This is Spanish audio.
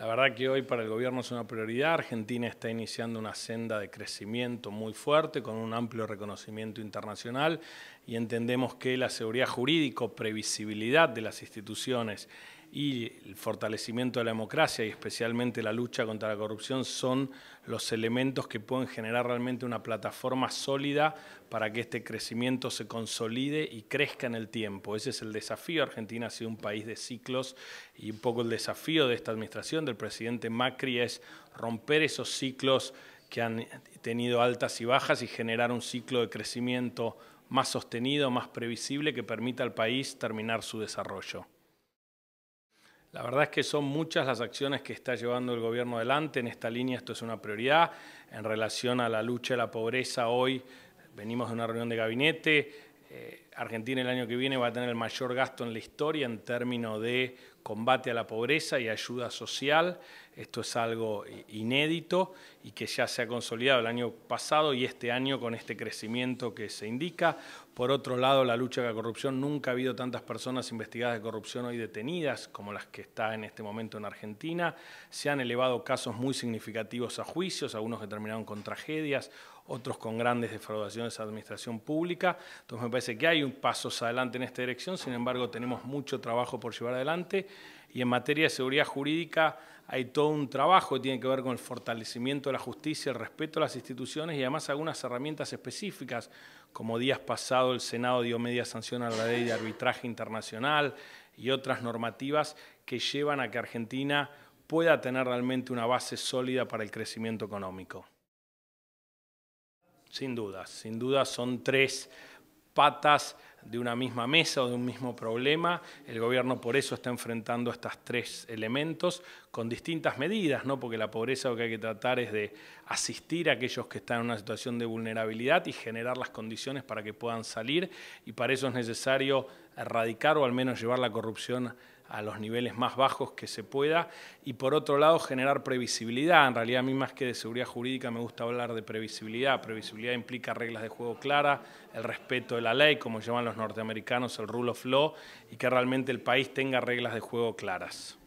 La verdad que hoy para el gobierno es una prioridad. Argentina está iniciando una senda de crecimiento muy fuerte con un amplio reconocimiento internacional y entendemos que la seguridad jurídica, previsibilidad de las instituciones y el fortalecimiento de la democracia y especialmente la lucha contra la corrupción son los elementos que pueden generar realmente una plataforma sólida para que este crecimiento se consolide y crezca en el tiempo. Ese es el desafío. Argentina ha sido un país de ciclos y un poco el desafío de esta administración, del presidente Macri, es romper esos ciclos que han tenido altas y bajas y generar un ciclo de crecimiento más sostenido, más previsible, que permita al país terminar su desarrollo. La verdad es que son muchas las acciones que está llevando el gobierno adelante. En esta línea esto es una prioridad. En relación a la lucha de la pobreza, hoy venimos de una reunión de gabinete. Eh, Argentina el año que viene va a tener el mayor gasto en la historia en términos de combate a la pobreza y ayuda social. Esto es algo inédito y que ya se ha consolidado el año pasado y este año con este crecimiento que se indica. Por otro lado, la lucha contra la corrupción, nunca ha habido tantas personas investigadas de corrupción hoy detenidas como las que está en este momento en Argentina. Se han elevado casos muy significativos a juicios, algunos que terminaron con tragedias, otros con grandes defraudaciones a la administración pública. Entonces me parece que hay hay pasos adelante en esta dirección, sin embargo tenemos mucho trabajo por llevar adelante y en materia de seguridad jurídica hay todo un trabajo que tiene que ver con el fortalecimiento de la justicia, el respeto a las instituciones y además algunas herramientas específicas, como días pasado el Senado dio media sanción a la ley de arbitraje internacional y otras normativas que llevan a que Argentina pueda tener realmente una base sólida para el crecimiento económico. Sin dudas, sin duda son tres patas de una misma mesa o de un mismo problema. El gobierno por eso está enfrentando estos tres elementos con distintas medidas, ¿no? porque la pobreza lo que hay que tratar es de asistir a aquellos que están en una situación de vulnerabilidad y generar las condiciones para que puedan salir y para eso es necesario erradicar o al menos llevar la corrupción a los niveles más bajos que se pueda y por otro lado generar previsibilidad. En realidad a mí más que de seguridad jurídica me gusta hablar de previsibilidad. Previsibilidad implica reglas de juego claras, el respeto de la ley, como llaman los norteamericanos el rule of law, y que realmente el país tenga reglas de juego claras.